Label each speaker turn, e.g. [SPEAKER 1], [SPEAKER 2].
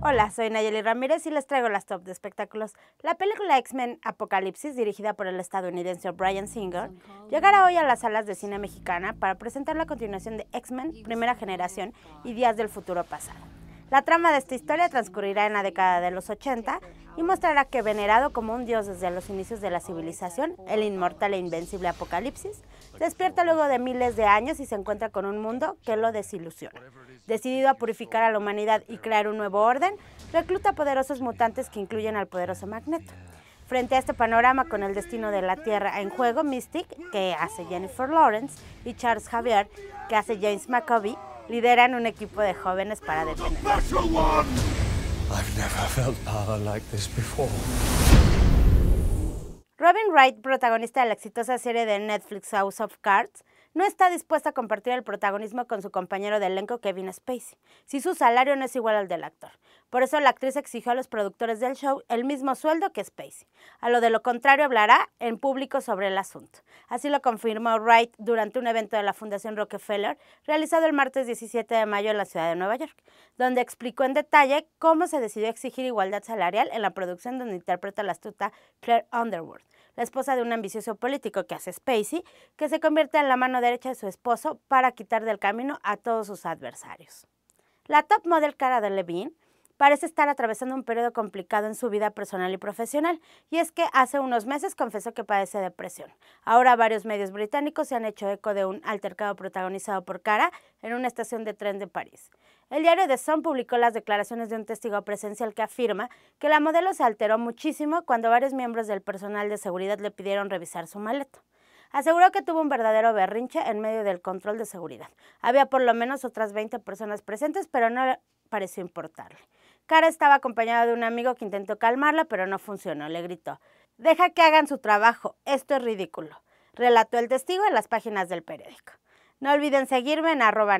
[SPEAKER 1] Hola, soy Nayeli Ramírez y les traigo las top de espectáculos. La película X-Men Apocalipsis, dirigida por el estadounidense Brian Singer, llegará hoy a las salas de cine mexicana para presentar la continuación de X-Men Primera Generación y Días del Futuro Pasado. La trama de esta historia transcurrirá en la década de los 80 y mostrará que venerado como un dios desde los inicios de la civilización, el inmortal e invencible Apocalipsis despierta luego de miles de años y se encuentra con un mundo que lo desilusiona. Decidido a purificar a la humanidad y crear un nuevo orden, recluta poderosos mutantes que incluyen al poderoso Magneto. Frente a este panorama con el destino de la Tierra en juego, Mystic, que hace Jennifer Lawrence, y Charles Javier, que hace James McAvoy lideran un equipo de jóvenes para detenerlo. Robin Wright, protagonista de la exitosa serie de Netflix House of Cards, no está dispuesta a compartir el protagonismo con su compañero de elenco Kevin Spacey, si su salario no es igual al del actor. Por eso la actriz exigió a los productores del show el mismo sueldo que Spacey. A lo de lo contrario hablará en público sobre el asunto. Así lo confirmó Wright durante un evento de la Fundación Rockefeller realizado el martes 17 de mayo en la ciudad de Nueva York, donde explicó en detalle cómo se decidió exigir igualdad salarial en la producción donde interpreta la astuta Claire Underwood, la esposa de un ambicioso político que hace Spacey, que se convierte en la mano derecha de su esposo para quitar del camino a todos sus adversarios. La top model Cara de Levine parece estar atravesando un periodo complicado en su vida personal y profesional, y es que hace unos meses confesó que padece depresión. Ahora varios medios británicos se han hecho eco de un altercado protagonizado por Cara en una estación de tren de París. El diario The Sun publicó las declaraciones de un testigo presencial que afirma que la modelo se alteró muchísimo cuando varios miembros del personal de seguridad le pidieron revisar su maleta aseguró que tuvo un verdadero berrinche en medio del control de seguridad. Había por lo menos otras 20 personas presentes, pero no pareció importarle. Cara estaba acompañada de un amigo que intentó calmarla, pero no funcionó. Le gritó, deja que hagan su trabajo, esto es ridículo, relató el testigo en las páginas del periódico. No olviden seguirme en arroba